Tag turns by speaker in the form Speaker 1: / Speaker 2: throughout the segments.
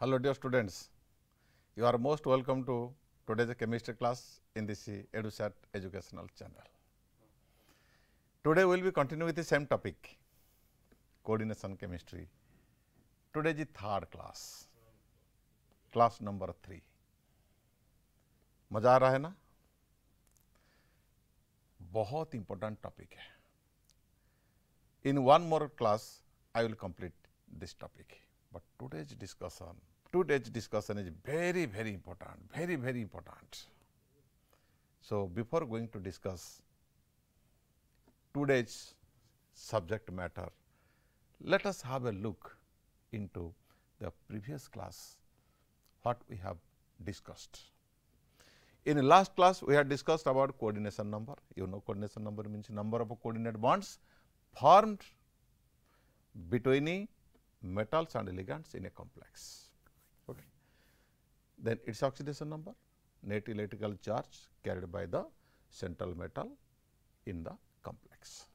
Speaker 1: Hello dear students, you are most welcome to today's chemistry class in this EduSat educational channel. Today we will be continue with the same topic, coordination chemistry. Today is the third class, class number three. मजा आ रहा है ना बहुत important topic है in one more class I will complete this topic But today's discussion, today's discussion is very, very important, very, very important. So, before going to discuss today's subject matter, let us have a look into the previous class, what we have discussed. In the last class, we had discussed about coordination number. You know coordination number means number of coordinate bonds formed between metals and ligands in a complex. Okay. Then its oxidation number, net electrical charge carried by the central metal in the complex.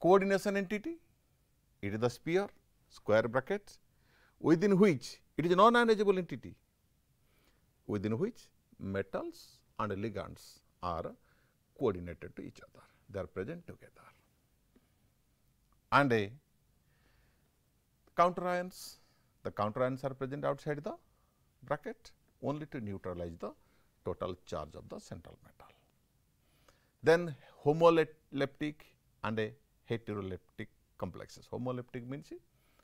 Speaker 1: Coordination entity, it is the sphere, square brackets, within which it is a non-ionizable entity, within which metals and ligands are coordinated to each other, they are present together. And a counter ions. The counter ions are present outside the bracket only to neutralize the total charge of the central metal. Then homoleptic and a heteroleptic complexes. Homoleptic means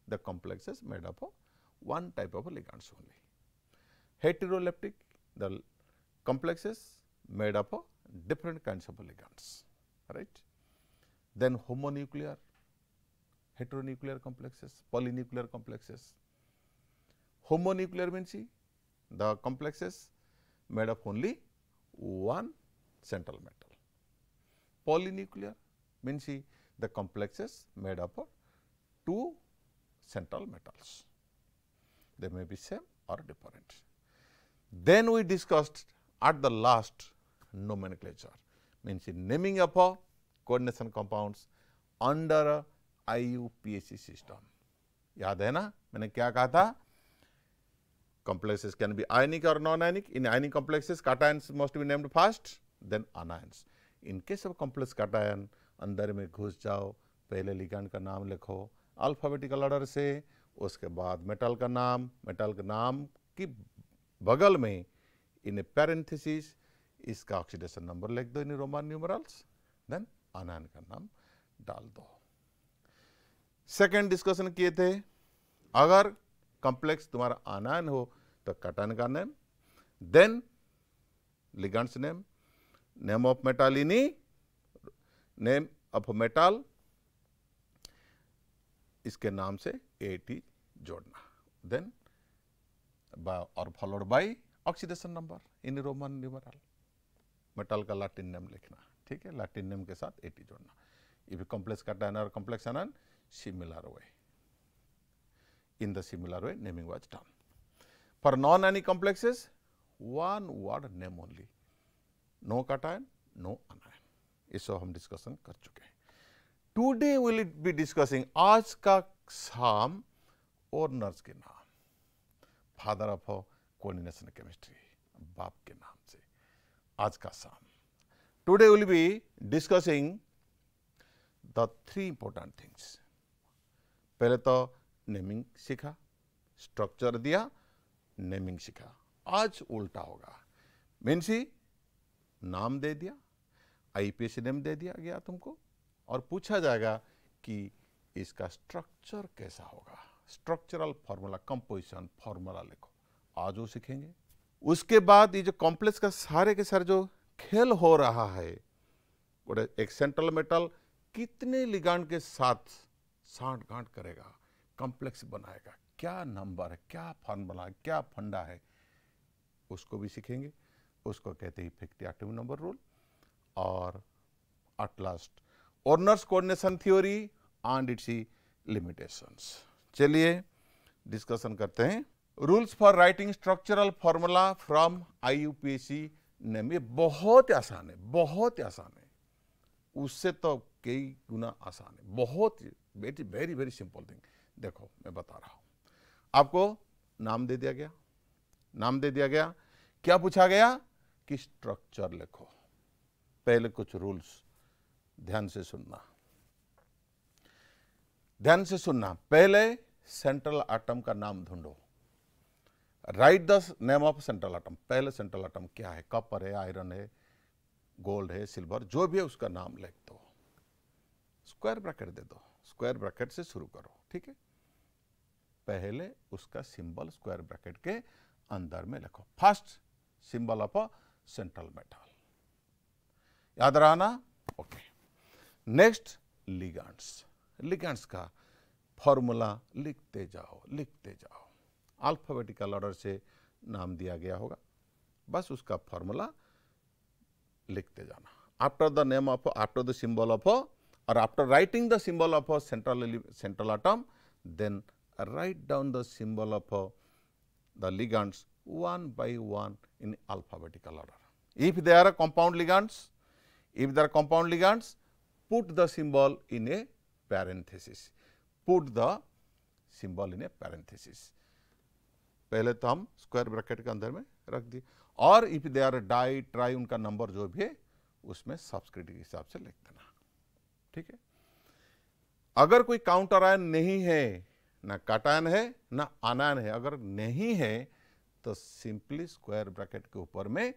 Speaker 1: the complexes made up of one type of ligands only. Heteroleptic the complexes made up of different kinds of ligands, right. Then homonuclear heteronuclear complexes polynuclear complexes homonuclear means the complexes made up only one central metal polynuclear means the complexes made up two central metals they may be same और different then we discussed at the last nomenclature means naming up coordination compounds under a IUPAC system याद है ना मैंने क्या कहा था complexes can be ionic और non ionic in ionic complexes cations most be named fast than anions In case of complex अंदर में घुस जाओ पहले लिगंड का नाम लिखो अल्फाबेटिकल ऑर्डर से उसके बाद मेटल का नाम मेटल के नाम की बगल में इन पेरेंथिस इसका ऑक्सीडेशन नंबर लिख दो in Roman numerals then anion का नाम डाल दो सेकंड डिस्कशन किए थे अगर कॉम्प्लेक्स तुम्हारा आनायन हो तो कटन का name then ligands name name of मेटालिनी नेम ऑफ मेटाल इसके नाम से ए टी जोड़ना देन और followed by oxidation number in Roman numeral metal का लैटिन नेम लिखना ठीक है लैटिन नेम के साथ एटी जोड़ना इफ भी कॉम्प्लेक्स का और complex anion similar way. In the similar way, naming was done. For non-any complexes, one word name only. No cation, no anion. इसको हम डिस्कशन कर चुके हैं today will it be discussing आज का साम और नर्स के नाम फादर ऑफ कोऑर्डिनेशन केमिस्ट्री बाप के नाम से आज का साम today will be discussing the three important things पहले तो नेमिंग सीखा स्ट्रक्चर दिया नेमिंग सीखा आज उल्टा होगा मीनसी नाम दे दिया आईपीएस नेम दे दिया गया तुमको और पूछा जाएगा कि इसका स्ट्रक्चर कैसा होगा स्ट्रक्चरल फॉर्मूला कंपोजिशन फॉर्मूला लिखो आज वो सीखेंगे उसके बाद ये जो कॉम्प्लेक्स का सारे के सारे जो खेल हो रहा है एक सेंट्रल मेटल कितने लिगांड के साथ साठ गांठ करेगा कॉम्प्लेक्स बनाएगा क्या नंबर है क्या फॉर्मूला है क्या फंडा है उसको भी सीखेंगे उसको कहते हैं इफेक्टिव नंबर रूल और at last Orner's coordination theory and its limitations चलिए डिस्कशन करते हैं rules for writing structural formula from I U P S C name ये बहुत आसान है बहुत आसान है उससे तो कई गुना आसान है बहुत very very very simple thing देखो मैं बता रहा हूं आपको नाम दे दिया गया नाम दे दिया गया क्या पूछा गया कि स्ट्रक्चर लिखो पहले कुछ रूल्स ध्यान से सुनना ध्यान से सुनना पहले सेंट्रल आटम का नाम ढूंढो write the name of central atom पहले सेंट्रल आटम क्या है कॉपर है आयरन है गोल्ड है सिल्वर जो भी है उसका नाम लिख दो स्क्वायर ब्रैकेट दे दो स्क्वायर ब्रैकेट से शुरू करो ठीक है पहले उसका सिंबल स्क्वायर ब्रैकेट के अंदर में लिखो first symbol of a central metal याद रहा ओके नेक्स्ट लिगेंड्स लिगेंड्स का फॉर्मूला लिखते जाओ लिखते जाओ अल्फाबेटिकल ऑर्डर से नाम दिया गया होगा बस उसका फॉर्मूला लिखते जाना after the name of after the symbol of or after writing the symbol of a central, central atom, then write down the symbol of a, the ligands one by one in alphabetical order. If they are a compound ligands, if they are compound ligands, put the symbol in a parenthesis, put the symbol in a parenthesis. पहले तो हम square bracket के अंदर में रख दिए और if they are di tri उनका नंबर जो भी है उसमें सब्सक्रिप्ट के हिसाब से लिख देना ठीक है अगर कोई काउंटर आयन नहीं है ना काटायन है ना आनायन है अगर नहीं है तो सिंपली स्क्वायर ब्रैकेट के ऊपर में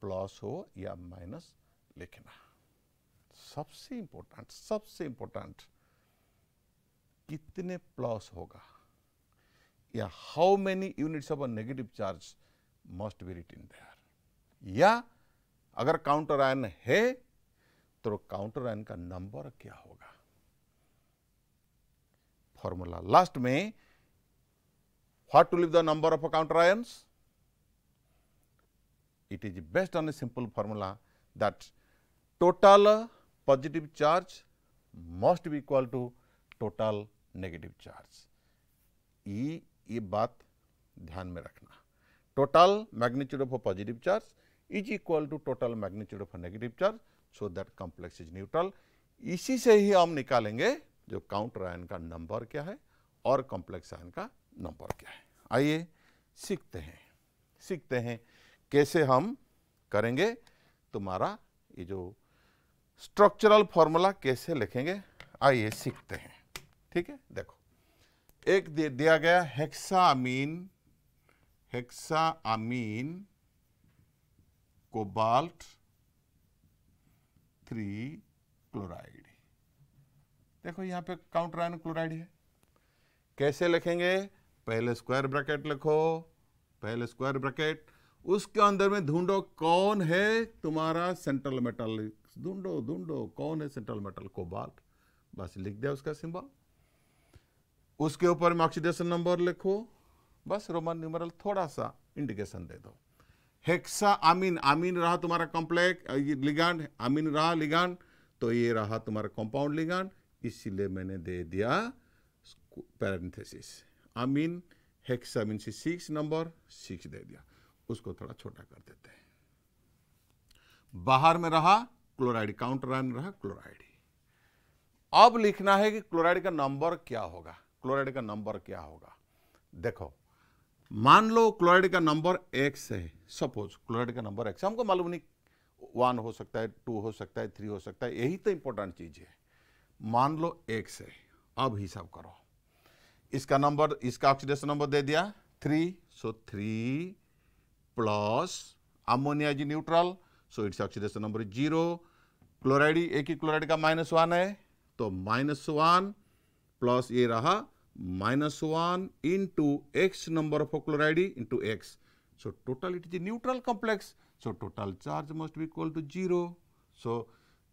Speaker 1: प्लस हो या माइनस लिखना सबसे इंपॉर्टेंट सबसे इंपॉर्टेंट कितने प्लस होगा या how many units of a negative charge must be written there या अगर काउंटर आयन है तो काउंटर रन का नंबर क्या होगा फॉर्मूला लास्ट में what to leave the number of counter ions it is based on a simple formula that total positive charge must be equal to total negative charge ये ये बात ध्यान में रखना total magnitude of positive charge is equal to total magnitude of negative charge so that complex is neutral इसी से ही हम निकालेंगे जो काउंटर आयन का नंबर क्या है और कॉम्प्लेक्स आयन का नंबर क्या है आइए सीखते हैं सीखते हैं कैसे हम करेंगे तुम्हारा ये जो स्ट्रक्चरल फॉर्मूला कैसे लिखेंगे आइए सीखते हैं ठीक है देखो एक दे दिया गया hexamine amine cobalt three chloride देखो यहां पे काउंटर आयन क्लोराइड है कैसे लिखेंगे पहले स्क्वायर ब्रैकेट लिखो पहले स्क्वायर ब्रैकेट उसके अंदर में ढूंढो कौन है तुम्हारा सेंट्रल मेटल ढूंढो ढूंढो कौन है सेंट्रल मेटल कोबाल्ट बस लिख दिया उसका सिंबल उसके ऊपर में ऑक्सीडेशन नंबर लिखो बस रोमन न्यूमरल थोड़ा सा इंडिकेशन दे दो हेक्सा आमीन आमीन रहा तुम्हारा कॉम्प्लेक्स लिगांड आमीन रहा लिगांड तो ये रहा तुम्हारा कंपाउंड लिगांड इसीलिए मैंने दे दिया parenthesis amine hexamine six number six दे दिया उसको थोड़ा छोटा कर देते हैं बाहर में रहा क्लोराइड काउंटर में रहा क्लोराइड अब लिखना है कि क्लोराइड का नंबर क्या होगा क्लोराइड का नंबर क्या होगा देखो मान लो क्लोराइड का नंबर एक्स है सपोज क्लोराइड का नंबर एक्स हमको मालूम नहीं वन हो सकता है टू हो सकता है थ्री हो सकता है यही तो इंपॉर्टेंट चीज़ है मान लो एक्स है अब हिसाब करो इसका नंबर इसका ऑक्सीडेशन नंबर दे दिया three so three plus ammonia जी neutral so it's oxidation number zero chloride एक ही क्लोराइड का माइनस वन है तो माइनस वन प्लस ये रहा minus 1 into x number of chloride into x. So, total it is a neutral complex. So, total charge must be equal to 0. So,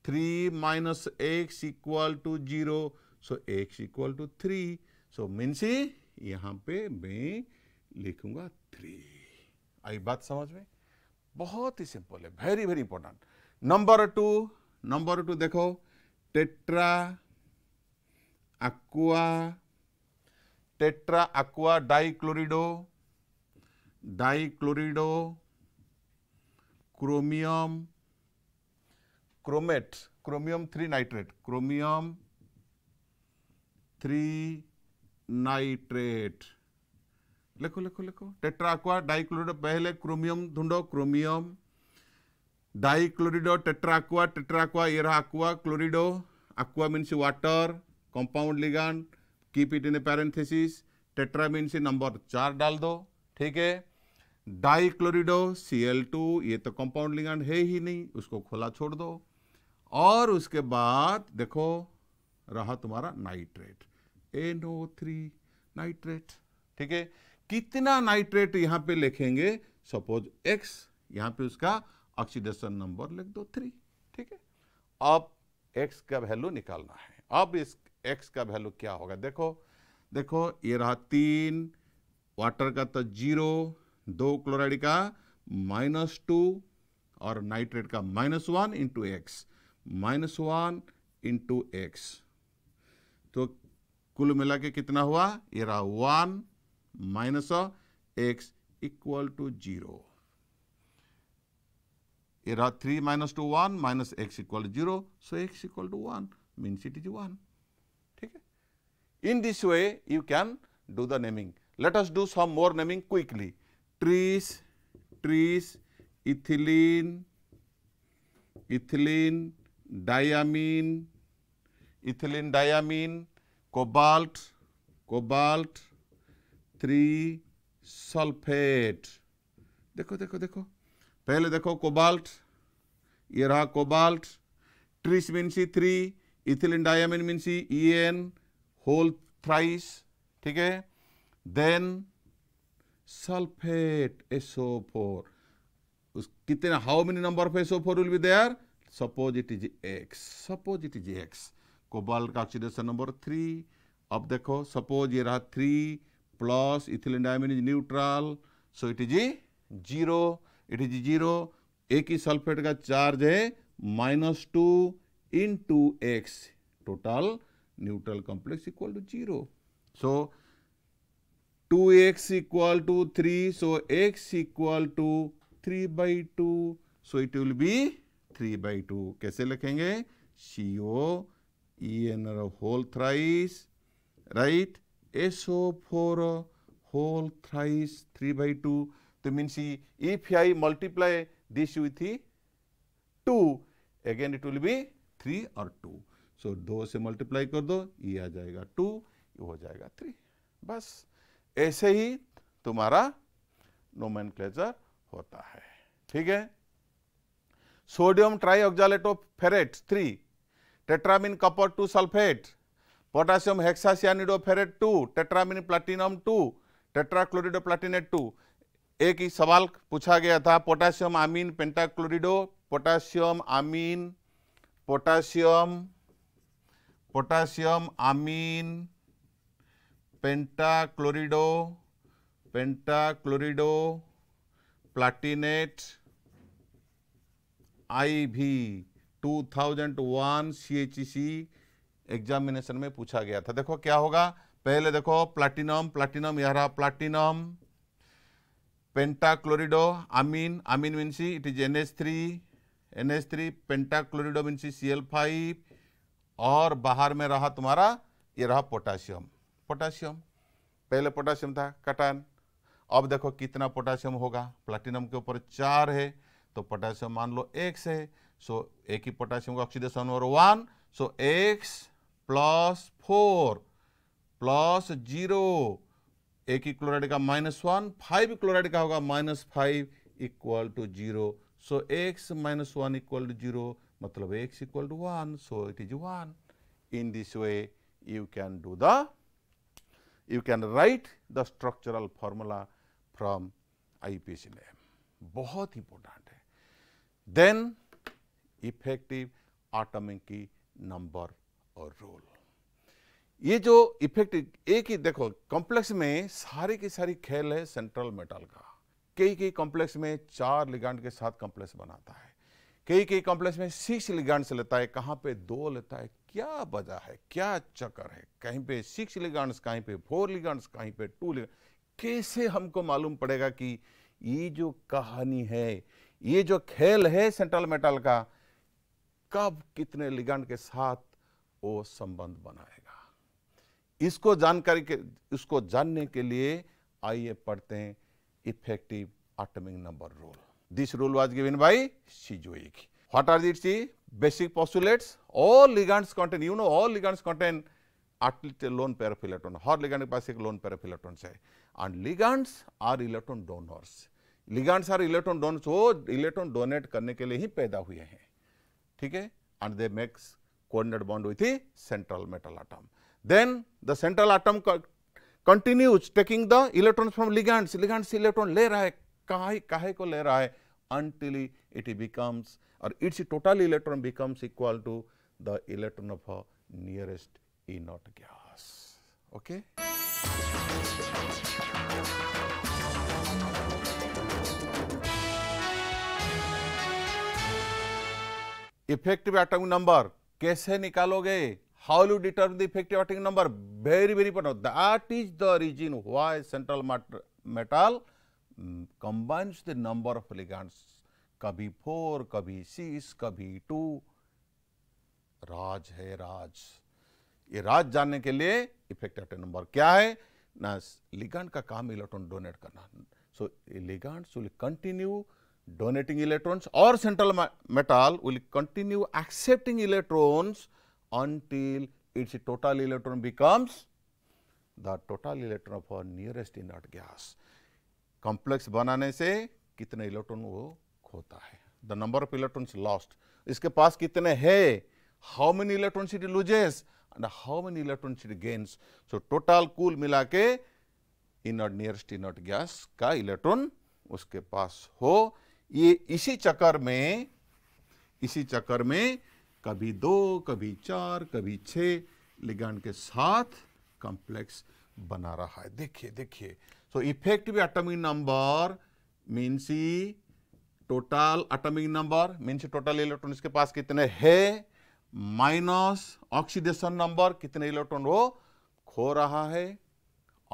Speaker 1: 3 minus x equal to 0. So, x equal to 3. So, मीन से यहाँ पे मैं लिखूंगा 3. आई बात समझ में बहुत ही सिंपल है very very important number two number two देखो tetra aqua tetra aqua dichlorido dichlorido chromium chromate chromium three nitrate chromium three nitrate लिखो लिखो लिखो टेट्रा टेट्राक्वा डाइक्लोरिडो पहले क्रोमियम ढूंढो क्रोमियम डाइक्लोरिडो टेट्रा टेट्राक्वा ये रहा aqua chlorido aqua means water compound ligand keep it in a parenthesis tetramine से number चार डाल दो ठीक है डाइक्लोरिडो सी एल टू ये तो कंपाउंड लिगेंड है ही नहीं उसको खोला छोड़ दो और उसके बाद देखो रहा तुम्हारा nitrate N O three nitrate ठीक है कितना नाइट्रेट यहां पे लिखेंगे सपोज एक्स यहाँ पे उसका ऑक्सीडेशन नंबर लिख दो थ्री ठीक है अब एक्स का वैल्यू निकालना है अब इस एक्स का वैल्यू क्या होगा देखो देखो ये रहा तीन वाटर का तो जीरो दो क्लोराइड का माइनस टू और नाइट्रेट का minus one into X minus one into X तो कुल मिला के कितना हुआ ये रहा one minus X equal to zero ये रहा three minus two one minus X equal zero so X equal to one means it is one In this way, you can do the naming. Let us do some more naming quickly. Trees, trees, ethylene, ethylene, diamine, ethylene diamine, cobalt, cobalt, three sulphate देखो देखो देखो पहले देखो cobalt ये रहा cobalt tris मिनसी three ethylene diamine मिनसी E N whole price ठीक है देन सल्फेट एसओ फोर कितने how many number of SO four will be there suppose it is X suppose it is X cobalt का oxidation number three अब देखो suppose ये रहा three plus ethylene diamine is neutral so it is zero it is zero एक ही sulphate का charge है minus two into X total neutral complex equal to 0. So, 2x equal to 3. So, x equal to 3 by 2. So, it will be 3 by 2. कैसे लिखेंगे CO EN whole thrice right SO4 whole thrice 3 by 2. That means if I multiply this with 2 again it will be 3 or 2. सो दो से multiply कर दो ये आ जाएगा to ये हो जाएगा थ्री बस ऐसे ही तुम्हारा नोमैन होता है ठीक है sodium tri oxalate of ferrate three tetrammine copper two sulphate potassium hexacyanido ferrate two tetrammine platinum two tetrachlorido platinate two एक ही सवाल पूछा गया था potassium amine pentachlorido potassium amine potassium potassium amine penta pentachlorido platinate IV 2001 CHC e examination में पूछा गया था देखो क्या होगा पहले देखो प्लाटिनम प्लाटिनम यह रहा प्लाटिनम पेंटाक्लोरिडो आमीन अमीन मीनसी it is N H three N H three pentachlorido मीनसी सी एल फाइव और बाहर में रहा तुम्हारा ये रहा पोटाशियम पोटाशियम पहले पोटाशियम था कटान अब देखो कितना पोटाशियम होगा प्लाटिनम के ऊपर चार है तो पोटाशियम मान लो एक्स है सो एक ही पोटाशियम का ऑक्सीडेशन और one so X plus four plus zero एक ही क्लोराइड का माइनस वन फाइव क्लोराइड का होगा minus five equal to zero so X minus one equal to zero मतलब x equal to one, so it is one. in this way you can do the you can write the structural formula from IPC IPCLM बहुत important है then effective atomic key number or role ये जो effective एक ही देखो complex में सारे की सारी खेल है सेंट्रल मेटल का कई कई कॉम्प्लेक्स में चार लिगांड के साथ कॉम्प्लेक्स बनाता है कई कई कॉम्प्लेक्स में सिक्स से लेता है कहाँ पे दो लेता है क्या वजह है क्या चक्कर है कहीं पे सिक्स लिगांड्स कहीं पे फोर लिगांड्स कहीं पे टू कैसे हमको मालूम पड़ेगा कि ये जो कहानी है ये जो खेल है सेंट्रल मेटल का कब कितने लिगांड के साथ वो संबंध बनाएगा इसको जानकारी के इसको जानने के लिए आइए पढ़ते हैं effective atomic number rule This rule was given by Shizuik. What are the basic postulates? All ligands contain, you know, all ligands contain at least a lone pair of electron. हर ligand के पास lone pair of electrons and ligands are electron donors. ligands are electron donors. so electron donate karne ke लिए ही पैदा हुए हैं ठीक है and they makes coordinate bond with the central metal atom. Then the central atom continues taking the electrons from ligands. Ligands electron ले रहा है काहे काहे को ले रहा है अनटिली इट बिकम्स और its total electron becomes equal to the electron of nearest inert gas okay effective atom number कैसे निकालोगे how you determine the effective atom number very very important that is the reason why central metal metal combines the number of ligands कभी four कभी six कभी two राज है राज ये राज जानने के लिए इफेक्ट ऑफ नंबर क्या है ना लिगेंड का काम इलेक्ट्रॉन डोनेट करना so ligands will continue donating electrons और central metal will continue accepting electrons until its total electron becomes the total electron of for nearest in gas complex बनाने से कितने इलेक्ट्रॉन वो खोता है the number of electrons lost इसके पास कितने है how many electrons it loses and how many electrons it gains so total कुल मिला के इनर्ट नियरेस्ट इनर्ट गैस का इलेक्ट्रॉन उसके पास हो ये इसी चक्कर में इसी चक्कर में कभी दो कभी चार कभी छ लिगांड के साथ कॉम्प्लेक्स बना रहा है देखिए देखिए So, effective atomic number means total atomic number means total electron इसके पास कितने है माइनस ऑक्सीडेशन नंबर कितने इलेक्ट्रॉन वो खो रहा है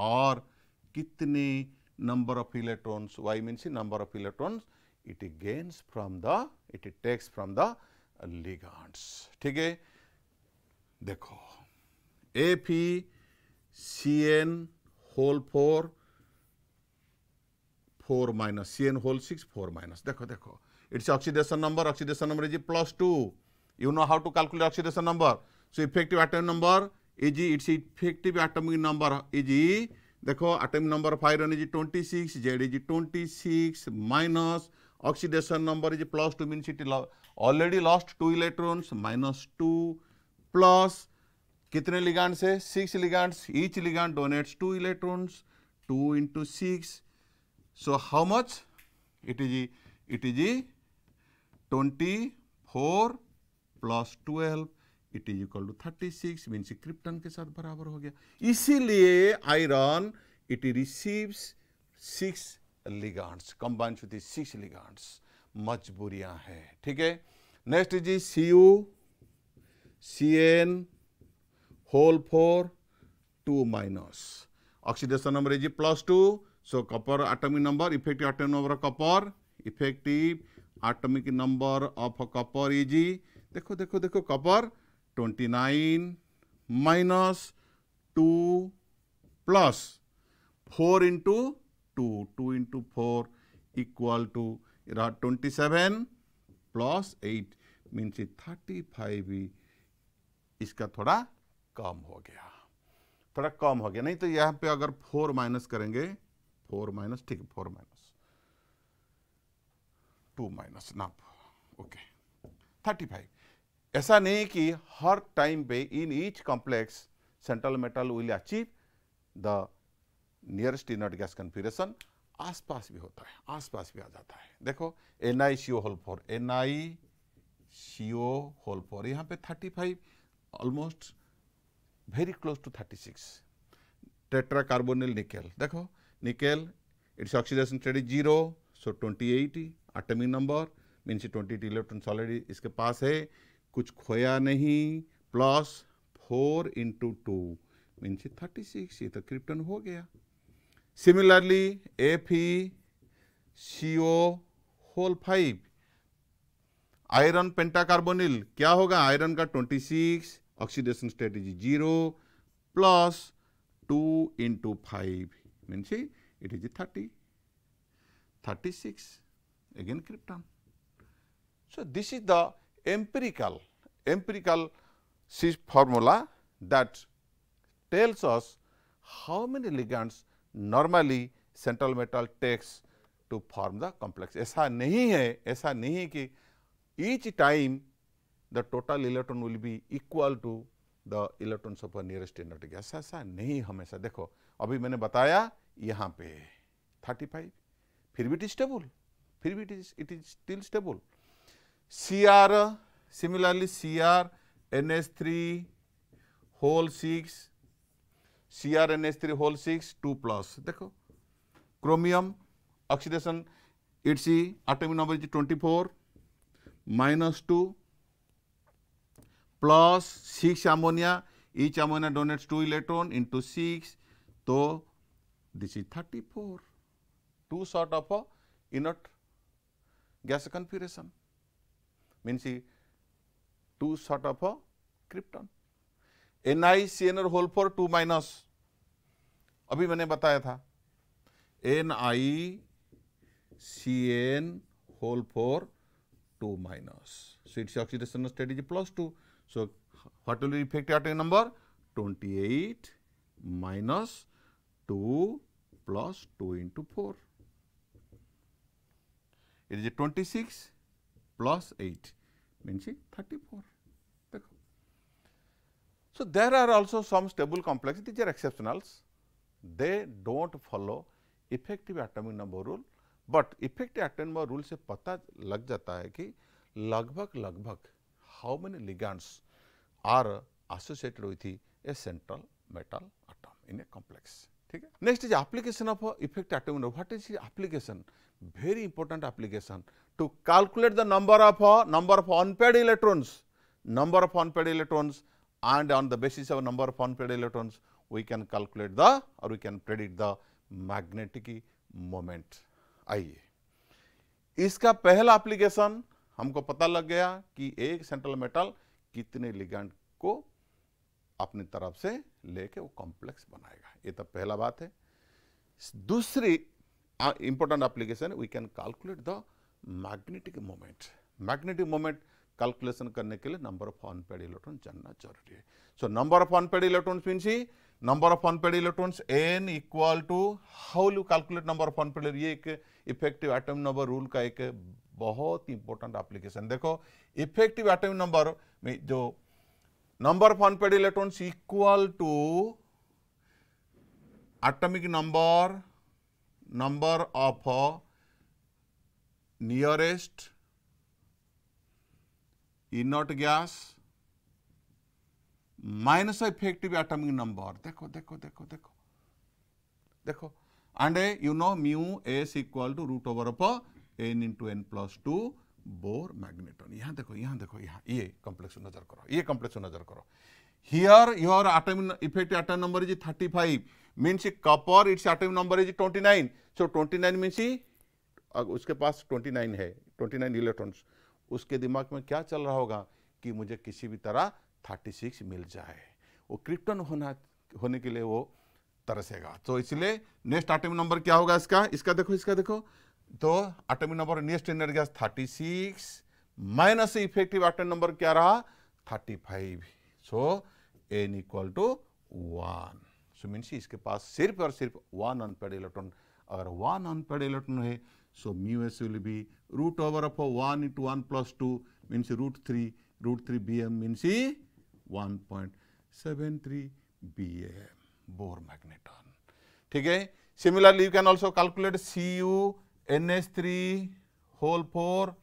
Speaker 1: और कितने number of electrons Y means number of electrons it gains from the it takes from the ligands ठीक है देखो A P C N whole four four minus C N whole six four minus देख देख its oxidation number oxidation number is plus two you know how to calculate oxidation number so effective atom number is its effective atomic number is देखो atomic number five run is twenty six Z is twenty six minus oxidation number is plus two mean it already lost two electrons minus two plus कितने ligands है six ligands each ligand donates two electrons two into six So, how much? It is it is 24 plus 12 it is equal to thirty six means krypton के साथ बराबर हो गया इसीलिए iron it receives six ligands combine with six ligands मजबूरियां हैं ठीक है next is C U C N whole four two minus oxidation number is plus two so copper atomic number effective atomic number copper effective atomic number of copper is देखो देखो देखो copper twenty nine minus two plus four into two two into four equal to twenty seven plus eight minus thirty five इसका थोड़ा कम हो गया थोड़ा कम हो गया नहीं तो यहाँ पे अगर फोर माइनस करेंगे 4 minus ठीक है 4 minus 2 minus नाप ओके 35 ऐसा नहीं कि हर टाइम पे in each complex central metal will achieve the nearest inert gas configuration आसपास भी होता है आसपास भी आ जाता है देखो N I C O whole four N I C O whole four यहाँ पे 35 almost very close to 36 tetra carbonyl nickel देखो nickel, its oxidation state is 0, so 2080 atomic number means 20 electron solid इसके पास है कुछ खोया नहीं plus four into two means thirty six ये तो क्रिप्टन हो गया similarly F E C O whole five iron pentacarbonyl क्या होगा आयरन का 26 oxidation strategy zero plus two into five means it is 30, 36, again krypton. So, this is the empirical, empirical formula that tells us how many ligands normally central metal takes to form the complex. aisa nahi hai aisa nahi ki each time the total electron will be equal to the electrons of a nearest inertic gas. aisa nahi hamesha dekho abhi मैंने bataya यहाँ पे 35 फिर भी it is stable फिर भी it is it is still stable C R similarly C R N S three whole six C R N S three whole six two plus देखो chromium oxidation its atomic number twenty four minus two plus six ammonia each ammonia donates two electron into six तो This is 34. Two sort of a inert gas configuration means two sort of a krypton. NiCnR whole for 2 minus अभी मैंने बताया था N I C N whole four two minus so it's oxidation state is plus two so what will be effective atomic number 28 minus 2 plus 2 into 4. It is a 26 plus 8 means 34. So, there are also some stable complexes, these are exceptionals. They do not follow effective atomic number rule, but effective atomic number rule से पता लग जाता है कि लगभग लगभग how many ligands are associated with a central metal atom in a complex. ठीक है next is application of effect attainment what is application very important application to calculate the number of number of unpaired electrons number of unpaired electrons and on the basis of number of unpaired electrons we can calculate the और we can predict the magnetic moment आइए इसका पहला application हमको पता लग गया कि एक सेंट्रल मेटल कितने लिगेंड को अपनी तरफ से लेके वो कॉम्प्लेक्स बनाएगा ये तो पहला बात है दूसरी important application we can calculate the magnetic moment magnetic moment calculation करने के लिए नंबर ऑफ अनपेड इलेक्ट्रॉन जानना जरूरी है so number of unpaired electrons mean see number of unpaired electrons n equal to how you calculate number of unpaired ये एक effective atom number rule का एक बहुत इंपॉर्टेंट एप्लीकेशन देखो इफेक्टिव एटम नंबर में जो number of unpaired electrons equal to atomic number number of uh, nearest inert gas minus effective atomic number देखो देखो देखो देखो देखो and uh, you know mu s equal to root over of n into n plus 2 Bohr magneton यहाँ देखो यहाँ देखो यहाँ ये कॉम्प्लेक्स नजर करो ये कॉम्प्लेक्स नजर करो here your atom effect atom number is thirty five means copper its atom number is 29 so 29 means he उसके पास 29 है 29 इलेक्ट्रॉन्स उसके दिमाग में क्या चल रहा होगा कि मुझे किसी भी तरह 36 मिल जाए वो क्रिप्टन होना होने के लिए वो तरसेगा तो इसलिए नेक्स्ट आटमिक नंबर क्या होगा इसका इसका देखो इसका देखो तो atomic number next energy gas six minus effective atom number क्या रहा thirty five so n equal to one so means इसके पास सिर्फ और सिर्फ वन अनपेड इलेक्ट्रॉन अगर वन अनपेड इलेक्ट्रॉन है so mu s will be root over of one into one plus two means root three root three B M means one point seven three B M Bohr magneton ठीक है similarly you can also calculate C U N S three whole four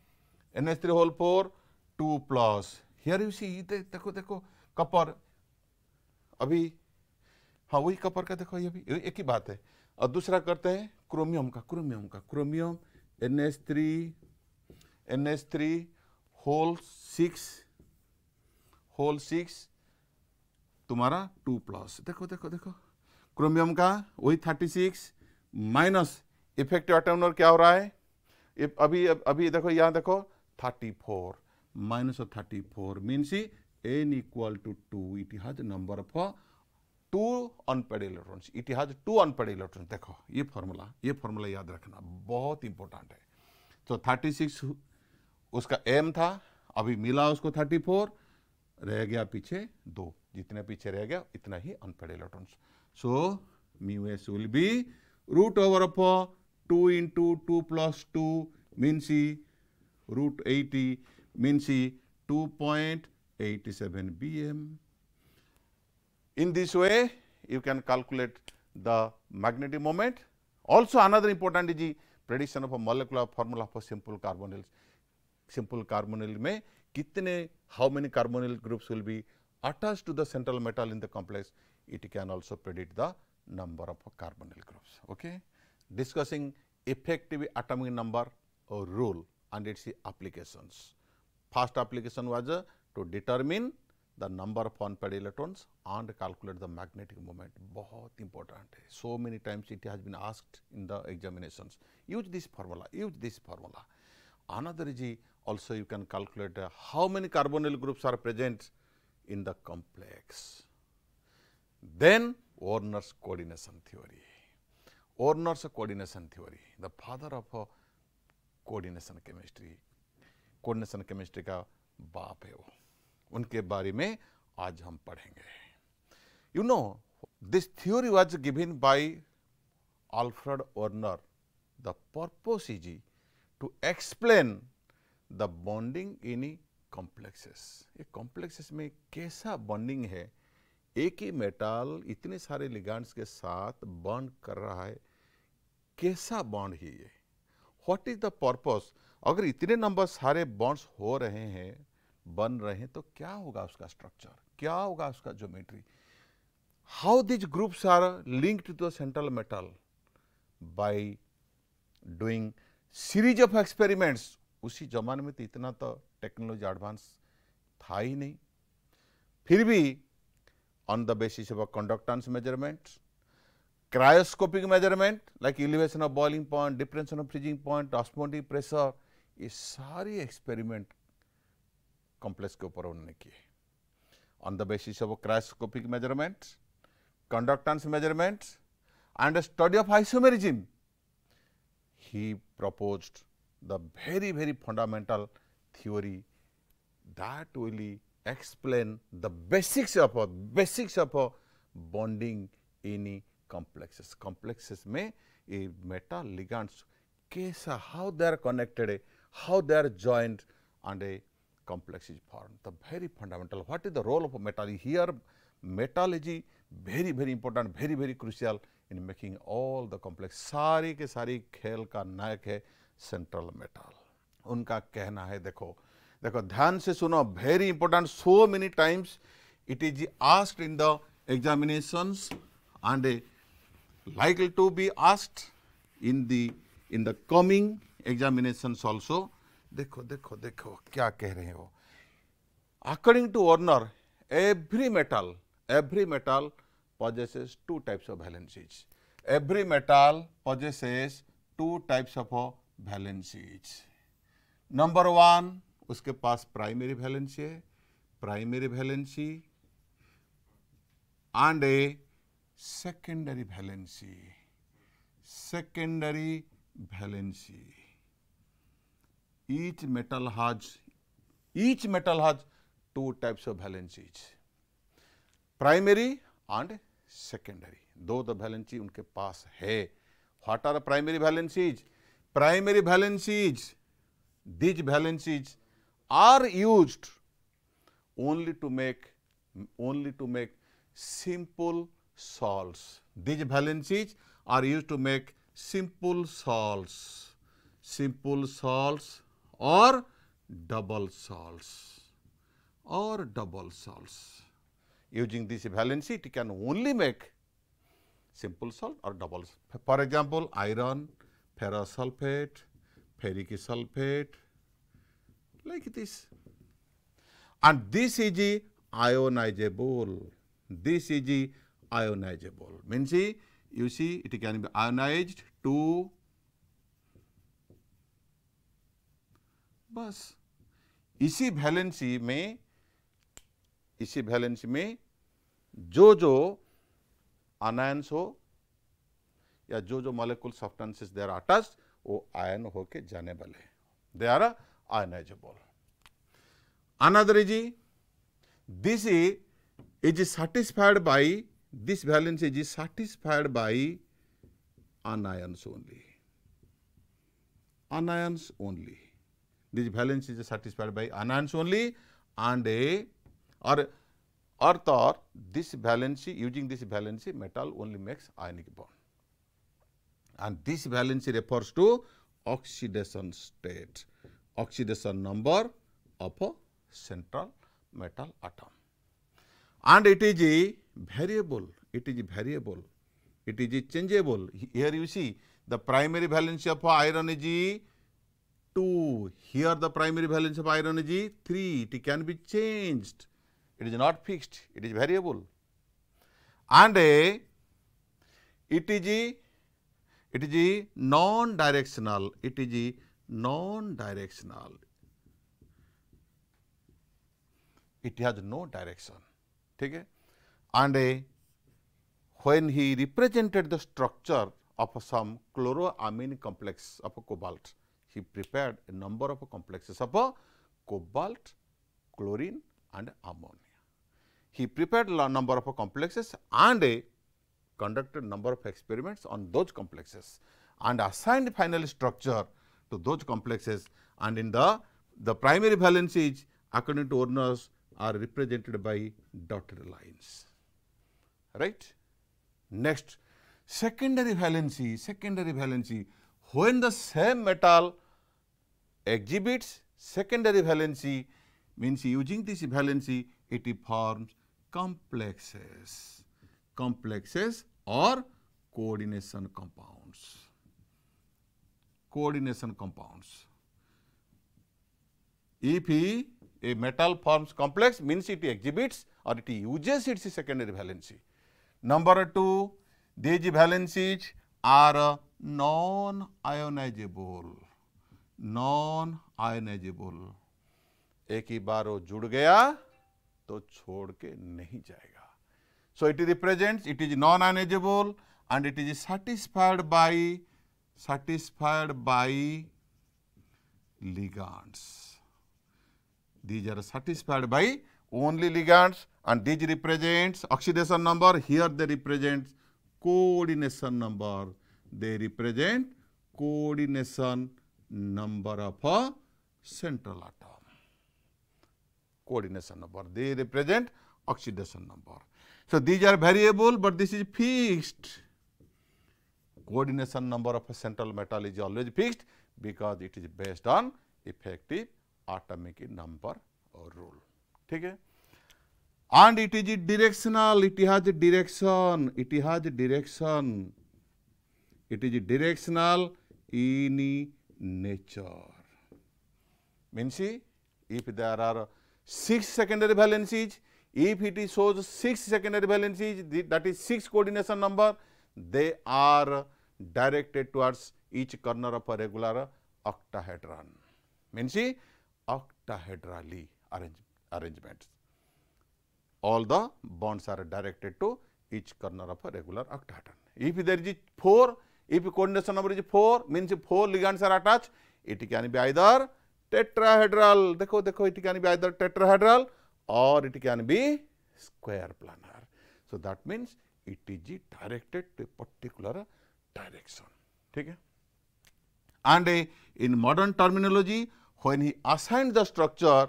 Speaker 1: N S three whole four two plus here you see देखो देखो कपर अभी हाँ वही कपर का देखो ये भी एक ही बात है और दूसरा करते हैं क्रोमियम का क्रोमियम का chromium N S three N S three whole six whole six तुम्हारा टू प्लस देखो देखो देखो क्रोमियम का वही thirty six minus effective atom number क्या हो रहा है अभी अभी देखो यहाँ देखो thirty four minus thirty four means n equal to two it has number of two unpaired electrons it has two unpaired electron देखो ये फॉर्मूला ये फॉर्मूला याद रखना बहुत इंपॉर्टेंट है तो 36 उसका एम था अभी मिला उसको 34 रह गया पीछे दो जितने पीछे रह गया इतना ही unpaired electrons so mu s will be root over of two into two plus two means root eighty mean two point eighty seven B M In this way, you can calculate the magnetic moment. Also, another important is the prediction of a molecular formula for simple carbonyls. Simple carbonyl may kitne how many carbonyl groups will be attached to the central metal in the complex, it can also predict the number of carbonyl groups. Okay? Discussing effective atomic number or rule and its applications. First application was uh, to determine the number of unpaired electrons and calculate the magnetic moment बहुत इंपॉर्टेंट है so many times it has been asked in the examination use this formula use this formula another is also you can calculate how many carbonyl groups are present in the complex then Werner's coordination theory Werner's coordination theory the father of coordination chemistry coordination chemistry का बाप है वो उनके बारे में आज हम पढ़ेंगे you know this theory was given by Alfred Werner the purpose is to explain the bonding in complexes ये कॉम्प्लेक्सेस में कैसा बॉन्डिंग है एक ही मेटल इतने सारे लिगांड्स के साथ बॉन्ड कर रहा है कैसा बॉन्ड है ये व्हाट इज द पर्पस अगर इतने नंबर सारे बॉन्ड्स हो रहे हैं बन रहे हैं तो क्या होगा उसका स्ट्रक्चर क्या होगा उसका geometry how these groups are linked to the central metal by doing series of experiments उसी जमाने में तो इतना तो टेक्नोलॉजी एडवांस था ही नहीं फिर भी on the basis of conductance measurement cryoscopic measurement like elevation of boiling point depression of freezing point osmotic pressure ये सारी एक्सपेरिमेंट कॉम्प्लेक्स के ऊपर उन्होंने किए on the basis of cryoscopic measurement conductance measurement and study of isomerism he propose the very very fundamental theory that will explain the basics of basics of bonding in complexes complexes में ये metal ligands कैसा how they are connected how they are joint and a complex is formed. The very fundamental, what is the role of metal? Here metallurgy very very important, very very crucial in making all the complex. Sari ke sari khel ka nayak hai central metal. Unka kehna hai dekho. देखो ध्यान से सुनो very important so many times it is asked in the examinations and uh, likely to be asked in the in the coming examinations also देखो देखो देखो क्या कह रहे हैं वो according to Werner every metal every metal possesses two types of valencies every metal possesses two types of valencies number one उसके पास प्राइमरी वैलेंसी है primary valency and a secondary valency secondary valency each metal has each metal has two types of valencies primary and secondary दो the valency उनके पास है what are primary valencies primary valencies these valencies are used only to make only to make simple salts. These valencies are used to make simple salts. Simple salts or double salts or double salts. Using this valency, it can only make simple salt or double salt. For example, iron, ferrous sulfate, ferric sulfate, like this. And this is ionizable. This is ionizable. Means, you see, it can be ionized to बस इसी valency में इसी valency में जो जो anions हो या जो जो molecule substances there are touch वो आयन होके जाने वाले दे आर आयनाइजेबल अनदर जी this is satisfied by this balance is satisfied by anions only anions only This valence is satisfied by anions only and a or or this valency using this valency metal only makes ionic bond. And this valency refers to oxidation state, oxidation number of a central metal atom. And it is a variable, it is a variable, it is a changeable. Here you see the primary valency of iron is 2. Here the primary valence of iron is 3. It can be changed. It is not fixed. It is variable. And a, it is a, it is a non-directional. It is a non-directional. It has no direction. Okay? And a, when he represented the structure of some chloroamine complex of cobalt, he prepared a number of complexes of uh, cobalt, chlorine and ammonia. He prepared a number of complexes and a uh, conducted number of experiments on those complexes and assigned final structure to those complexes and in the the primary valencies according to Orner's are represented by dotted lines. Right? Next, secondary valency, secondary valency, when the same metal exhibits secondary valency means using this valency it forms complexes, complexes or coordination compounds, coordination compounds. If he, a metal forms complex means it exhibits or it uses its secondary valency. Number 2, these valencies are non-ionizable. Non ionizable एक ही बार वो जुड़ गया तो छोड़ के नहीं जाएगा so it is represent it is non ionisable and it is satisfied by satisfied by ligands these are satisfied by only ligands and these represent oxidation number here they represent coordination number they represent coordination number number of a central atom. Coordination number, they represent oxidation number. So, these are variable, but this is fixed. Coordination number of a central metal is always fixed because it is based on effective atomic number or rule. ठीक है and it is directional it has a direction it has a direction it is directional in nature. Means if there are six secondary valencies, if it shows six secondary valencies, that is six coordination number, they are directed towards each corner of a regular octahedron. Means octahedrally arrange, arrangements. All the bonds are directed to each corner of a regular octahedron. If there is four, If coordination number is 4, means 4 ligands are attached. It can be either tetrahedral, dekho, dekho, it can be either tetrahedral or it can be square planar. So, that means it is directed to a particular direction. Okay? And uh, in modern terminology, when he assigned the structure,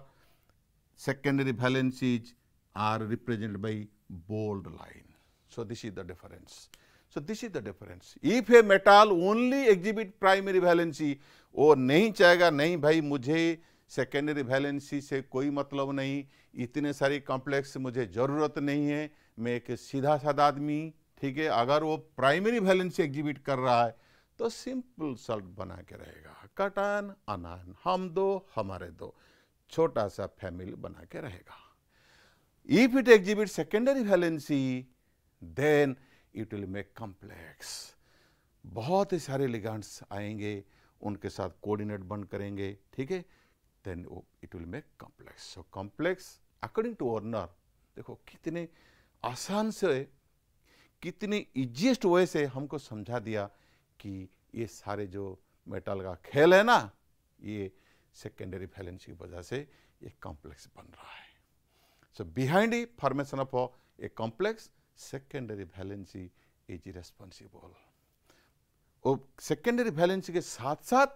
Speaker 1: secondary valencies are represented by bold line. So, this is the difference. So this is the difference. If a metal only exhibit primary valency, वो oh, नहीं चाहेगा नहीं भाई मुझे secondary valency से कोई मतलब नहीं इतने सारे कॉम्प्लेक्स मुझे ज़रूरत नहीं है मैं एक सीधा साधा आदमी ठीक है अगर वो प्राइमरी वैलेंसी एग्जिबिट कर रहा है तो सिंपल सल्ट बना के रहेगा कटान अनान हम दो हमारे दो छोटा सा फैमिली बना के रहेगा if it exhibit secondary valency then it will make complex बहुत ही सारे लिगांड्स आएंगे उनके साथ कोऑर्डिनेट बन करेंगे ठीक है then it will make complex so complex according to Werner देखो कितने आसान से कितने इजिएस्ट वे से हमको समझा दिया कि ये सारे जो मेटल का खेल है ना ये सेकेंडरी वैलेंस की वजह से ये कॉम्प्लेक्स बन रहा है so behind formation of a complex secondary valency is responsible. वो सेकेंडरी वैलेंसी के साथ साथ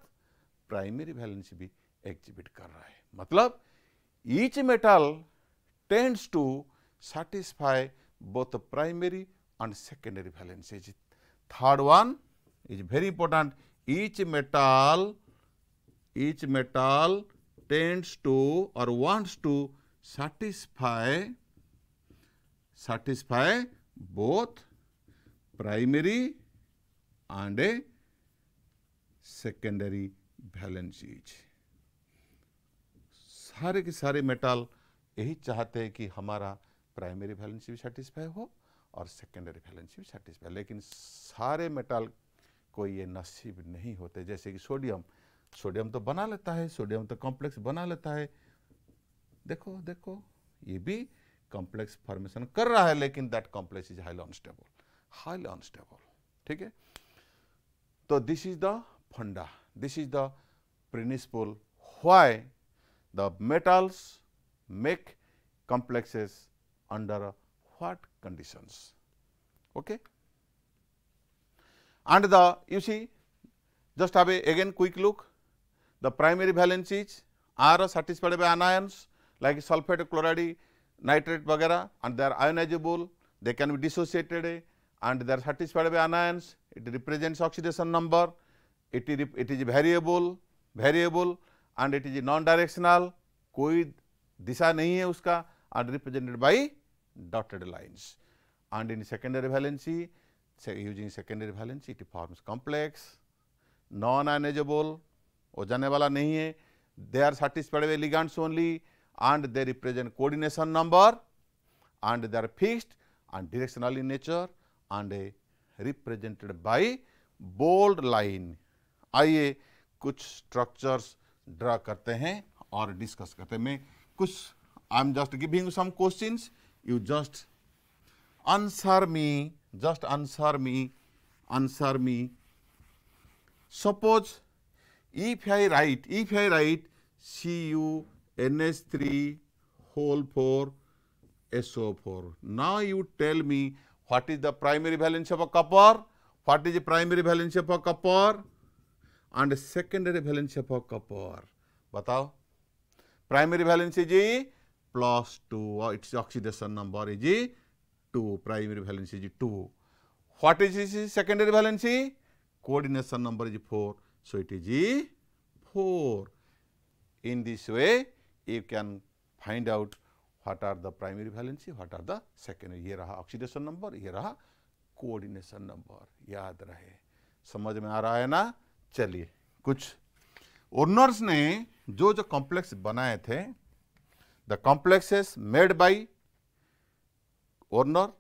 Speaker 1: प्राइमरी वैलेंसी भी एग्जिबिट कर रहा है मतलब each metal tends to satisfy both primary and secondary valencies third one is very important each metal each metal tends to और wants to satisfy satisfy both primary and a secondary valencies. सारे के सारे metal यही चाहते हैं कि हमारा primary valency भी सेटिस्फाई हो और सेकेंडरी वैलेंसी भी सेटिस्फाई लेकिन सारे मेटल को ये नसीब नहीं होते जैसे कि सोडियम सोडियम तो बना लेता है सोडियम तो कॉम्प्लेक्स बना लेता है देखो देखो ये भी कॉम्प्लेक्स फॉर्मेशन कर रहा है लेकिन that complex is highly unstable highly unstable ठीक है तो this is the funda this is the principle why the metals make complexes under what conditions okay and the you see just have again quick look the primary valence are satisfied by anions like sulphate chloride nitrate vagara and they are ionizable, they can be dissociated and they are satisfied by anions, it represents oxidation number, it is, it is variable, variable and it is non-directional, koi disha nahi hai uska and represented by dotted lines. And in secondary valency, say using secondary valency, it forms complex, non-ionizable, ho jane wala nahi hai they are satisfied by ligands only, and they represent coordination number and they are fixed and directional in nature and a represented by bold line. आइए कुछ structures draw करते हैं और discuss करते हैं मैं कुछ I am just giving some questions you just answer me just answer me answer me suppose if I write, if I write C U NH3 whole 4 SO4. Now you tell me what is the primary valence of a copper, what is the primary valence of a copper and secondary valence of a copper. बताओ primary valence is E plus 2 or its oxidation number is E 2 primary valence is 2. What is its secondary valence? Coordination number is 4. So it is E 4. In this way you can find out what are the primary valency, what are the secondary. ये रहा oxidation number, ये रहा coordination number. याद रहे समझ में आ रहा है ना चलिए कुछ ओनर्स ने जो जो कॉम्प्लेक्स बनाए थे the complexes made by Werner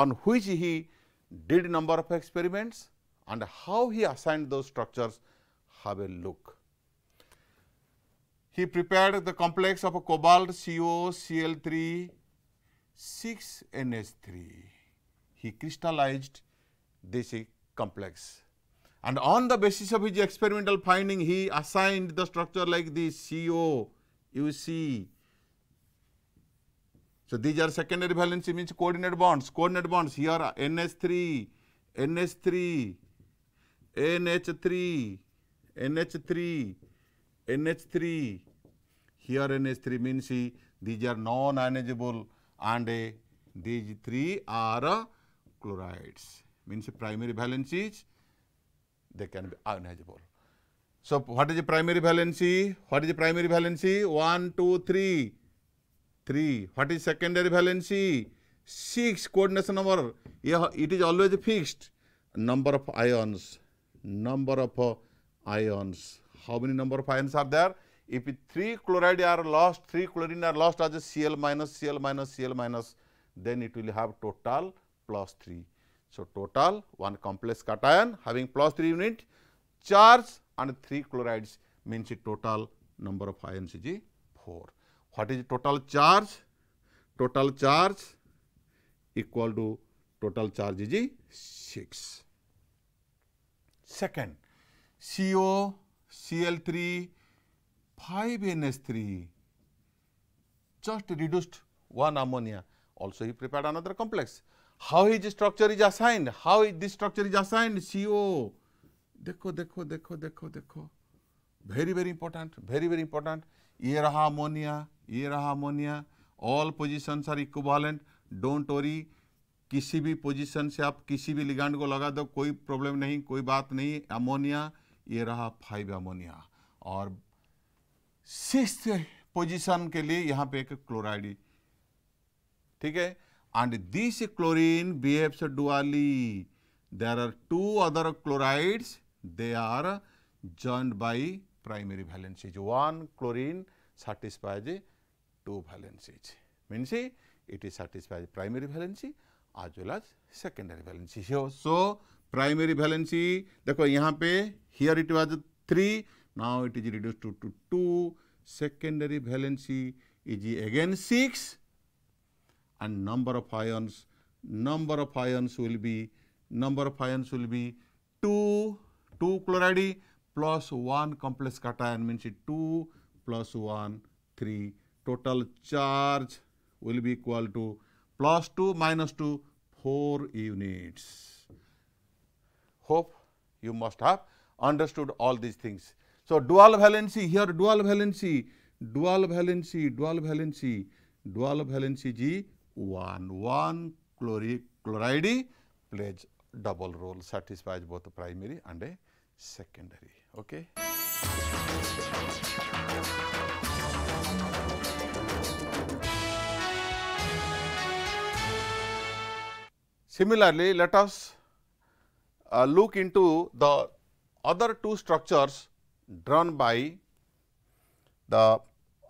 Speaker 1: on which he did number of experiments and how he assigned those structures have a look He prepared the complex of a cobalt COCl3 6NH3. He crystallized this complex. And on the basis of his experimental finding, he assigned the structure like this CO, UC. So, these are secondary valency means coordinate bonds. Coordinate bonds here ns NH3, NH3, NH3, NH3, NH3, here NH3 means these are non-ionizable and a, these three are uh, chlorides. Means primary is they can be ionizable. So, what is the primary valency? What is the primary valency? 1, 2, 3, 3. What is secondary valency? 6 coordination number. It is always fixed. Number of ions. Number of uh, ions. How many number of ions are there? If three chloride are lost, three chlorine are lost as a Cl minus, Cl minus, Cl minus, then it will have total plus 3. So, total one complex cation having plus 3 unit charge and three chlorides means the total number of ions is 4. What is total charge? Total charge equal to total charge is 6. Second, CO, Cl3, 5NH3 just reduced one ammonia also he prepared another complex how his structure is assigned how this structure is assigned CO देखो देखो देखो देखो देखो very very important very very important ये रहा ammonia ये रहा ammonia all positions are equivalent don't worry किसी भी पोजीशन से आप किसी भी लिगांड को लगा दो कोई प्रॉब्लम नहीं कोई बात नहीं अमोनिया ये रहा फाइव अमोनिया और सिक्स्थ पोजीशन के लिए यहाँ पे एक क्लोराइड ठीक है and this chlorine behaves dually there are two other chlorides they are joined by primary valencies one chlorine satisfies two valencies means it is satisfies primary valency as well as secondary valency so primary valency देखो यहाँ पे here it was three Now it is reduced to, to 2, secondary valency is again 6 and number of ions, number of ions will be, number of ions will be 2, 2 chloride plus 1 complex cation means 2 plus 1, 3. Total charge will be equal to plus 2 minus 2, 4 units. Hope you must have understood all these things. So dual valency, here dual valency, dual valency, dual valency, dual valency G1. One chloride, chloride plays double role, satisfies both primary and a secondary. Okay. Similarly, let us uh, look into the other two structures drawn by the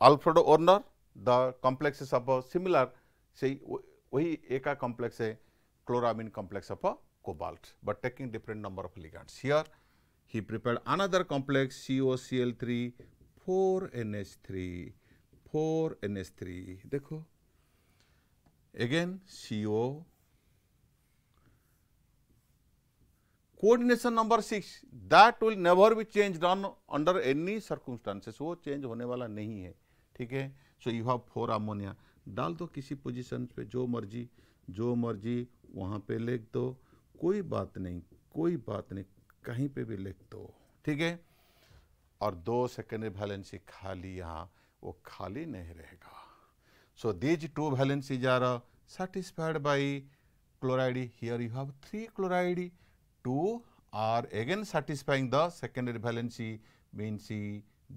Speaker 1: Alfredo Orner, the complexes of a similar say वही एका complex है chloramine complex of a cobalt, but taking different number of ligands. Here he prepared another complex COCl3 4NH3 4NH3 देखो again CO coordination number six that will never be change done under any circumstances वो change होने वाला नहीं है ठीक है so you have four ammonia डाल दो किसी पोजीशन पे जो मर्जी जो मर्जी वहाँ पे लिख दो कोई बात नहीं कोई बात नहीं कहीं पे भी लिख दो ठीक है और दो सेकेंडरी वैलेंसी खाली यहाँ वो खाली नहीं रहेगा so these two valencies are satisfied by chloride here you have three chloride 2 are again satisfying the secondary valency means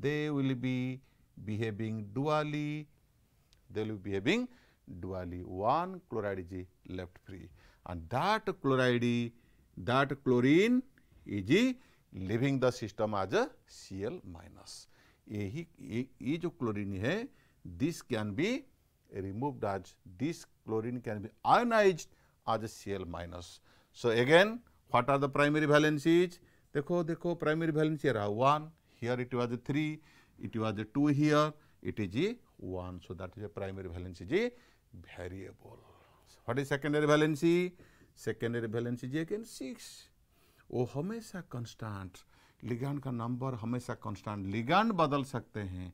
Speaker 1: they will be behaving dually, they will be behaving dually. One chloride is left free and that chloride, that chlorine is leaving the system as a Cl minus. a ये जो chlorine है this can be removed as this chlorine can be ionised Cl minus. So again What are the primary valencies? dekho dekho primary valency here one. Here it was a three. It was a two here. It is a one. So that is a primary valency is a variable. What is secondary valency? Secondary valency is again six. oh hamesha constant ligand ka number hamesha constant ligand badal sakte hain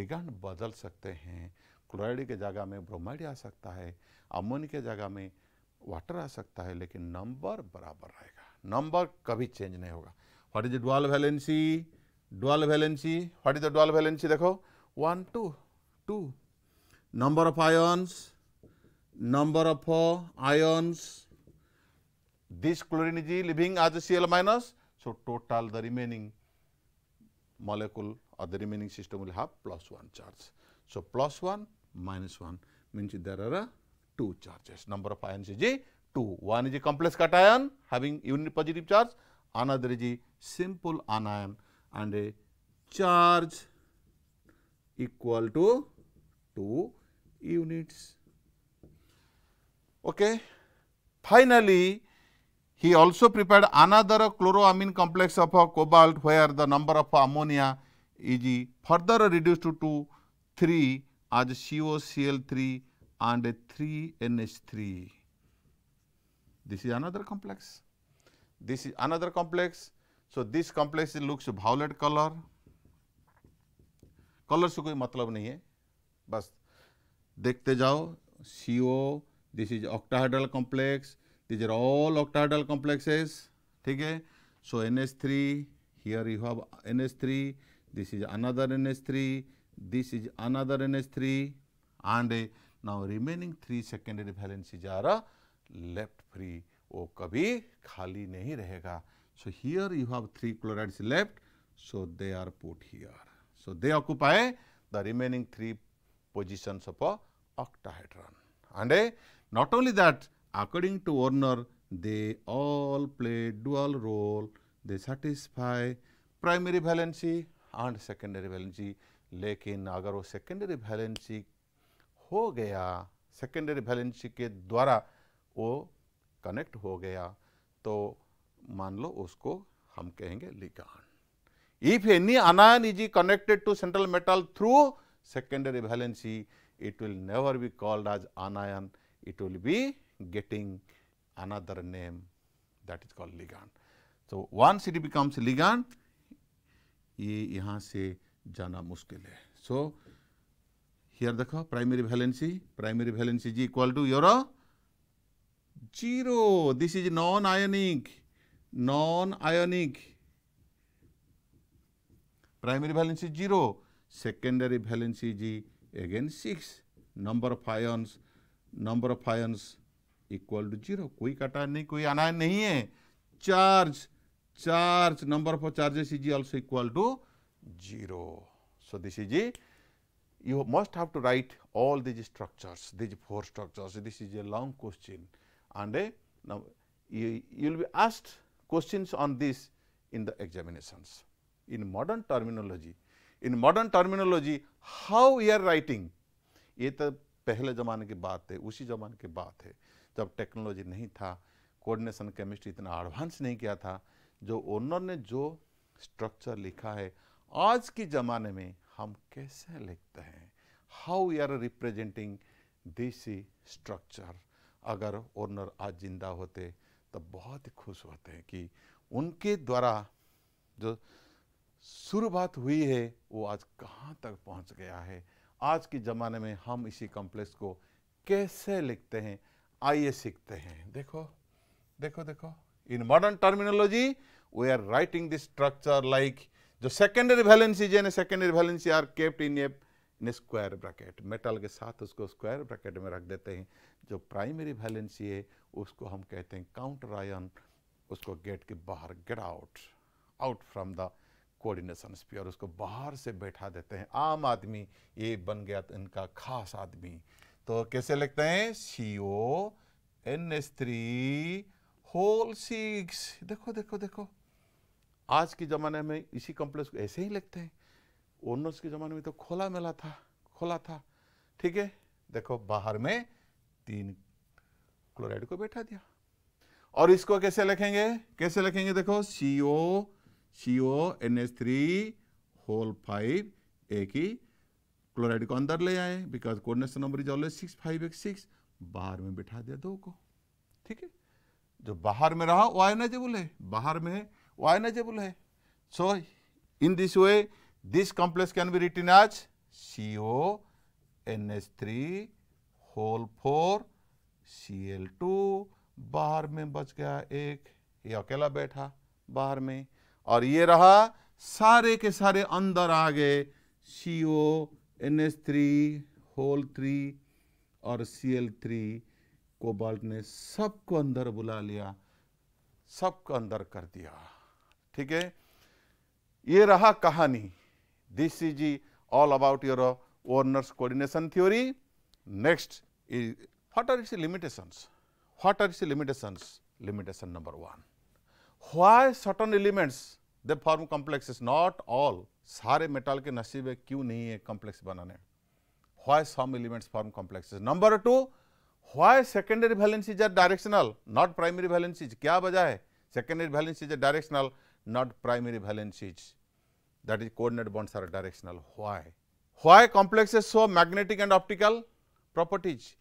Speaker 1: ligand badal sakte hain chloride के जगह में bromide आ सकता है अमोन के जगह में water आ सकता है लेकिन नंबर बराबर रहेगा नंबर कभी चेंज नहीं होगा what is the dual valency dual valency what is the dual valency देखो one two two number of ions number of ions this chlorine is leaving as Cl minus, so total the remaining molecule or the remaining system will have plus 1 charge. So, plus 1 minus 1 means there are 2 charges, number of ions is two. One is a complex cation having unit positive charge, another is a simple anion and a charge equal to 2 units. Okay. Finally, he also prepared another chloroamine complex of a cobalt where the number of ammonia is further reduced to 2, 3 as COCl3 and 3NH3. This is another complex. This is another complex. So, this complex looks violet color. Colour से कोई मतलब नहीं है बस देखते जाओ C O this is octahedral complex these are all octahedral complexes ठीक है so N S three here you have N S three this is another N S three this is another N S three and a eh, now remaining three secondary valencies are left free वो कभी खाली नहीं रहेगा so here you have three chlorides left so they are put here so they occupy the remaining three positions of a octahedron and uh, not only that according to Werner they all play dual role they satisfy primary valency and secondary valency लेकिन अगर वो secondary valency हो गया secondary valency के द्वारा वो connect हो गया तो मान लो उसको हम कहेंगे ligand if any anion is uh connected to central metal through secondary valency it will never be called as anion it will be getting another name that is called ligand so one city becomes ligand ये यहां से जाना मुश्किल है so so, here देखो primary valency primary valency G equal to your zero. This is non-ionic. Non-ionic. Primary valence is zero. Secondary valence is again six. Number of ions, number of ions equal to zero. कोई cation नहीं कोई anion नहीं है Charge, charge, number of charges is also equal to zero. So, this is a you must have to write all these structures, these four structures. This is a long question. and a, now you, you will be asked questions on this in the examinations. In modern terminology, in modern terminology how we are writing ये तो पहले ज़माने की बात है उसी ज़माने की बात है जब technology नहीं था coordination chemistry इतना advance नहीं किया था जो owner ने जो structure लिखा है आज के ज़माने में हम कैसे लिखते हैं how we are representing this structure अगर ओनर आज जिंदा होते तब बहुत ही खुश होते हैं कि उनके द्वारा जो शुरुआत हुई है वो आज कहाँ तक पहुँच गया है आज के ज़माने में हम इसी कॉम्प्लेक्स को कैसे लिखते हैं आइए सीखते हैं देखो देखो देखो in modern terminology we are writing this structure like जो सेकेंडरी वैलेंसीज है secondary valency are kept in a square bracket metal के साथ उसको स्क्वायर ब्रैकेट में रख देते हैं जो प्राइमरी वैलेंसी है उसको हम कहते हैं काउंटर आयन उसको गेट के बाहर get out out from the coordination sphere उसको बाहर से बैठा देते हैं आम आदमी ये बन गया तो इनका खास आदमी तो कैसे लिखते हैं C O N S three whole six देखो देखो देखो आज के ज़माने में इसी कॉम्प्लेक्स को ऐसे ही लिखते हैं ओनर्स के ज़माने में तो खोला मेला था खोला था ठीक है देखो बाहर में तीन क्लोराइड को बैठा दिया और इसको कैसे लिखेंगे कैसे लिखेंगे देखो C O C N H three whole five एक ही क्लोराइड को अंदर ले आए because coordination number is always six five एक सिक्स बाहर में बैठा दिया दो को ठीक है जो बाहर में रहा वो आयनाइजेबल है बाहर में वो आयनाइजेबल है so in this way This complex can be written as CO NH3 whole four C L two बाहर में बच गया एक ये अकेला बैठा बाहर में और ये रहा सारे के सारे अंदर आ गए C O N S three whole three और सी एल थ्री कोबाल्ट ने सबको अंदर बुला लिया सबको अंदर कर दिया ठीक है ये रहा कहानी This is the all about your uh, Warner's coordination theory. Next is what are its limitations? What are its limitations? Limitation number one. Why certain elements they form complexes? Not all. सारे metal के नसीब है क्यों नहीं है complex बनाने why some elements form complexes. Number two, why secondary valencies are directional, not primary valencies. क्या वजह है? Secondary valencies are directional, not primary valencies. that is coordinate bonds are directional. Why? Why complexes show magnetic and optical properties?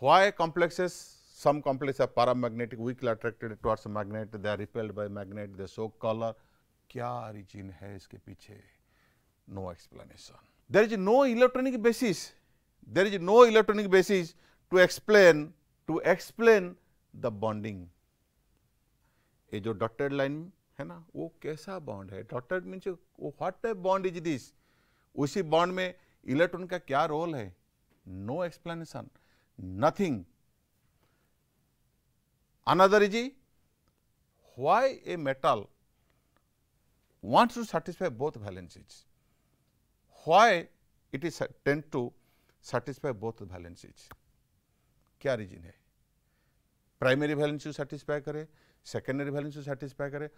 Speaker 1: Why complexes? Some complexes are paramagnetic, weakly attracted towards a magnet, they are repelled by magnet, they show color. kya origin hai iske piche No explanation. There is no electronic basis. There is no electronic basis to explain to explain the bonding. ये जो dotted line है ना वो कैसा bond है डॉटर mean वो what type bond is this उसी बॉन्ड में इलेक्ट्रॉन का क्या रोल है no explanation nothing another is why a metal wants to satisfy both valencies why it is tend to satisfy both valencies क्या reason है primary valence को satisfy करे secondary valence को सेटिस्फाई करे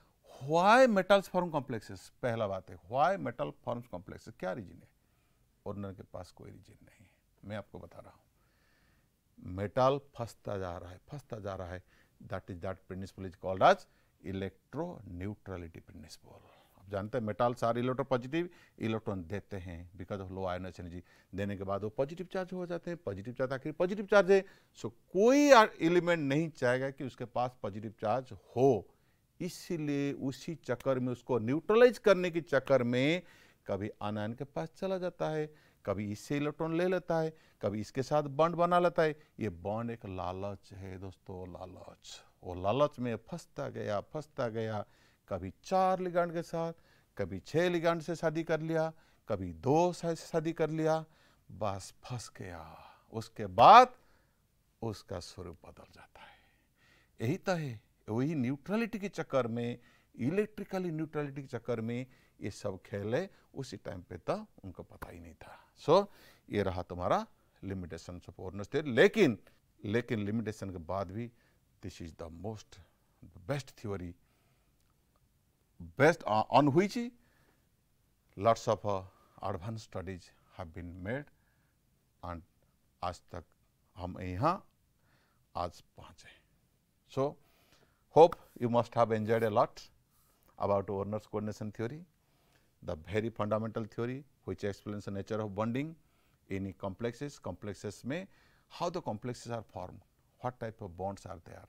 Speaker 1: व्हाई मेटल्स फॉर्म कॉम्प्लेक्सेस पहला बात है why metal forms complexes क्या रीजन है ओनर के पास कोई रीजन नहीं है मैं आपको बता रहा हूँ मेटल फंसता जा रहा है फंसता जा रहा है that is that principle is called as electroneutrality principle आप जानते हैं मेटल सारे इलेक्ट्रो पॉजिटिव इलेक्ट्रॉन देते हैं because of low ions energy देने के बाद वो पॉजिटिव चार्ज हो जाते हैं पॉजिटिव चार्ज आखिर पॉजिटिव चार्ज है सो so, कोई एलिमेंट नहीं चाहेगा कि उसके पास पॉजिटिव चार्ज हो इसलिए उसी चक्कर में उसको न्यूट्रलाइज करने के चक्कर में कभी अनायन के पास चला जाता है कभी इससे इलेक्ट्रॉन ले लेता है कभी इसके साथ बॉन्ड बना लेता है ये बॉन्ड एक लालच है दोस्तों लालच वो लालच में फंसता गया फंसता गया कभी चार लिगांड के साथ कभी छः लिगांड से शादी कर लिया कभी दो से शादी कर लिया बस फंस गया उसके बाद उसका स्वरूप बदल जाता है यही तो है वही न्यूट्रलिटी के चक्कर में इलेक्ट्रिकली न्यूट्रलिटी के चक्कर में ये सब खेल है उसी टाइम पे तो उनको पता ही नहीं था सो so, ये रहा तुम्हारा लिमिटेशन सपोर्न स्टेट लेकिन लेकिन लिमिटेशन के बाद भी this is the most best theory based on हुई lots of advance studies have been made and आज तक हम यहाँ आज पहुँचे सो so, Hope you must have enjoyed a lot about Werner's coordination theory, the very fundamental theory which explains the nature of bonding in complexes, complexes may, how the complexes are formed, what type of bonds are there,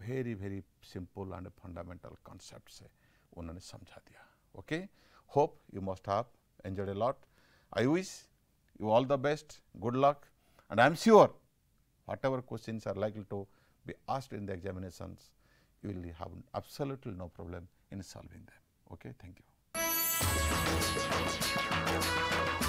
Speaker 1: very very simple and fundamental concepts. Eh, okay? Hope you must have enjoyed a lot. I wish you all the best, good luck and I am sure whatever questions are likely to be asked in the examinations, you will have absolutely no problem in solving them. Okay, thank you.